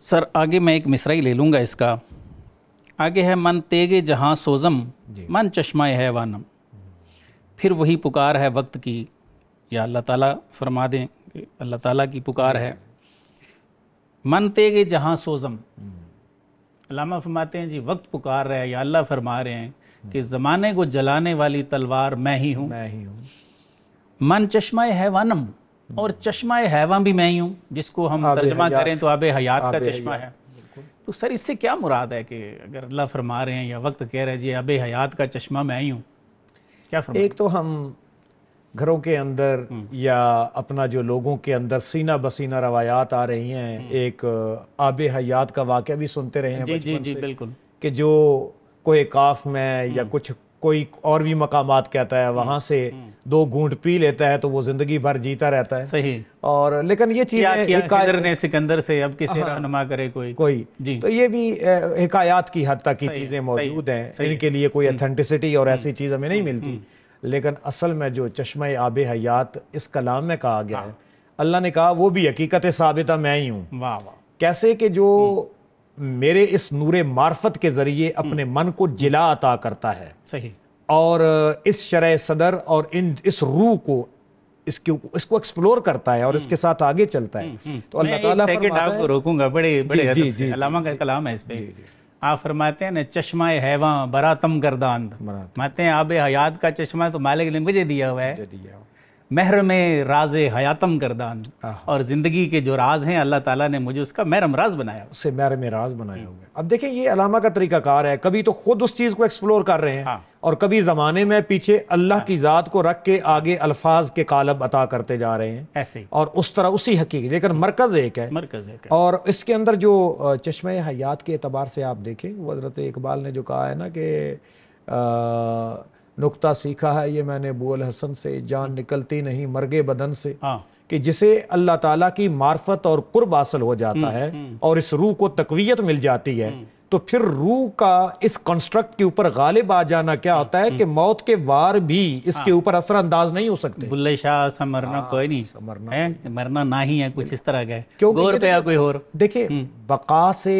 Sir आगे मैं एक मिसरा ही ले लूँगा इसका आगे है मन तेगे जहाँ सोजम मन चश्मा है वानम फिर वही पुकार है वक्त की या अल्लाह ताला फरमा दें कि अल्लाह ताला की पुकार है मन तेगे जहाँ सोजम हम्म। अलामा फरमाते हैं जी वक्त पुकार रहा है या अल्लाह फरमा रहे हैं हम्म। कि ज़माने को जलाने वाली तलवार मैं ही हूँ मैं ही हूँ मन चश्मा वानम हम्म। और चश्मा हैवा भी मैं ही हूँ जिसको हम तर्जमा करें तो आब हयात का चश्मा है तो सर इससे क्या मुराद है कि अगर अल्लाह फरमा रहे हैं या वक्त कह रहे हैं जी अब हयात का चश्मा मैं ही हूँ क्या फरमा एक तो हम घरों के अंदर हम्म। या अपना जो लोगों के अंदर सीना बसीना रवायात आ रही हैं हम्म। एक आब हयात का वाक्य भी सुनते रहे हैं जी जी जी बिल्कुल कि जो कोई काफ में या कुछ कोई और भी मकाम कहता है हम्म। वहां से हम्म। दो घूंट पी लेता है तो वो जिंदगी भर जीता रहता है सही और लेकिन ये चीज ने सिकंदर से अब किसी हाँ, रहनुमा करे कोई कोई जी तो ये भी हिकायात की हद तक की चीजें मौजूद हैं इनके लिए कोई अथेंटिसिटी हम्म। और ऐसी चीज हमें नहीं मिलती लेकिन असल में जो चश्मे आब हयात इस कलाम में कहा गया हाँ। है अल्लाह ने कहा वो भी हकीकत साबिता मैं ही हूँ कैसे कि जो मेरे इस नूर मार्फत के ज़रिए अपने हम्म। मन को जिला अता करता है सही और इस शरह सदर और इन इस रूह को इसके इसको एक्सप्लोर करता है और हम्म। इसके साथ आगे चलता है हम्म, तो अल्लाह ताला फरमाता है रोकूंगा बड़े बड़े जी, जी, अलामा का कलाम है इस पे आप फरमाते हैं ना चश्मा हैवा बरातम गर्दान फरमाते हैं आब हयात का चश्मा तो मालिक ने मुझे दिया हुआ है महर में राज हयातम गर्दान और ज़िंदगी के जो राज हैं अल्लाह ताला ने मुझे उसका महरम राज बनाया उससे महरम राज बनाया हुआ अब देखें ये अलामा का तरीकाकार है कभी तो ख़ुद उस चीज़ को एक्सप्लोर कर रहे हैं हाँ। और कभी ज़माने में पीछे अल्लाह हाँ। की ज़ात को रख के आगे अल्फाज के कालब अता करते जा रहे हैं ऐसे और उस तरह उसी हकीकत लेकिन मरकज़ एक है मरकज़ एक है और इसके अंदर जो चश्म हयात के अतबार से आप देखें वो हजरत इकबाल ने जो कहा है ना कि नुकता सीखा है ये मैंने बोल हसन से जान निकलती नहीं मरगे बदन से हाँ कि जिसे अल्लाह ताला की मार्फत और कुर्ब हासिल हो जाता हम्म, है हम्म। और इस रूह को तकवीत मिल जाती है हम्म। तो फिर रूह का इस कंस्ट्रक्ट के ऊपर गालिब आ जाना क्या होता है कि मौत के वार भी इसके हाँ। ऊपर असर अंदाज नहीं हो सकते बुल्ले शाह मरना हाँ, कोई नहीं मरना है मरना ना ही है कुछ इस तरह का क्योंकि कोई और देखिए बका से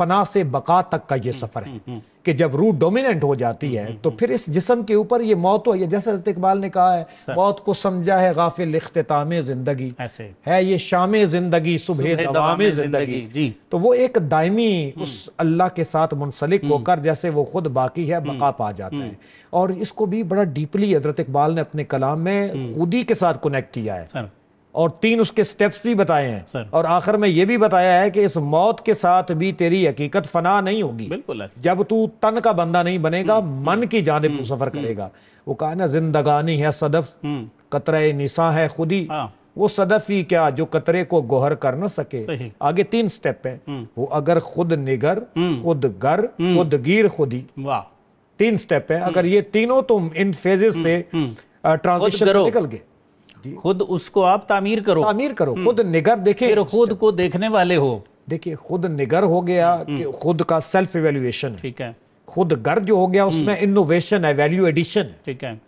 फना से बका तक का ये सफर है कि जब रूह डोमिनेंट हो जाती है तो फिर इस जिसम के ऊपर ये मौत हो जैसे इकबाल ने कहा है मौत को समझा है गाफिल अख्ताम जिंदगी है ये शाम जिंदगी सुबह दवाम जिंदगी तो वो एक दायमी हम्म। उस अल्लाह के साथ मुंसलिक हम्म। होकर जैसे वो खुद बाकी है बका हम्म। पा जाता है और इसको भी बड़ा डीपली हजरत इकबाल ने अपने कलाम में खुदी के साथ कनेक्ट किया है और तीन उसके स्टेप्स भी बताए हैं और आखिर में यह भी बताया है कि इस मौत के साथ भी तेरी हकीकत फना नहीं होगी बिल्कुल जब तू तन का बंदा नहीं बनेगा मन की जानब सफर करेगा वो कहा ना जिंदगानी है सदफ कतरा निशा है खुदी हाँ। वो ही क्या जो कतरे को गोहर कर ना सके आगे तीन स्टेप है हम्म। वो अगर खुद निगर हम्म। खुद गर हम्म। खुद गिर खुद ही तीन स्टेप है अगर ये तीनों तुम इन फेजेस से ट्रांजिशन से निकल गए खुद उसको आप तामीर करो तामीर करो खुद निगर देखे खुद को देखने वाले हो देखिए खुद निगर हो गया कि खुद का सेल्फ एवेल्युएशन ठीक है खुद गर जो हो गया उसमें इनोवेशन है वैल्यू एडिशन ठीक है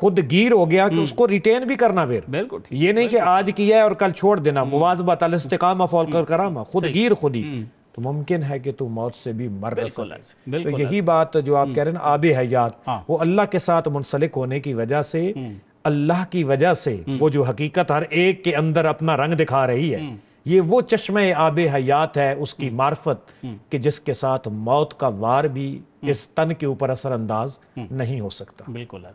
खुद गिर हो गया कि हम्म। उसको रिटेन भी करना फिर बिल्कुल ये नहीं कि आज किया है और कल छोड़ देना हम्म। मुआजबा तलस्तकामा फौल कर हम्म। करामा खुद गिर खुद ही तो मुमकिन है कि तू मौत से भी मर सके तो यही बात जो आप कह रहे हैं आब हयात हाँ। वो अल्लाह के साथ मुंसलिक होने की वजह से अल्लाह की वजह से वो जो हकीकत हर एक के अंदर अपना रंग दिखा रही है ये वो चश्मे आब हयात है उसकी मार्फत कि जिसके साथ मौत का वार भी इस तन के ऊपर असरअंदाज नहीं हो सकता बिल्कुल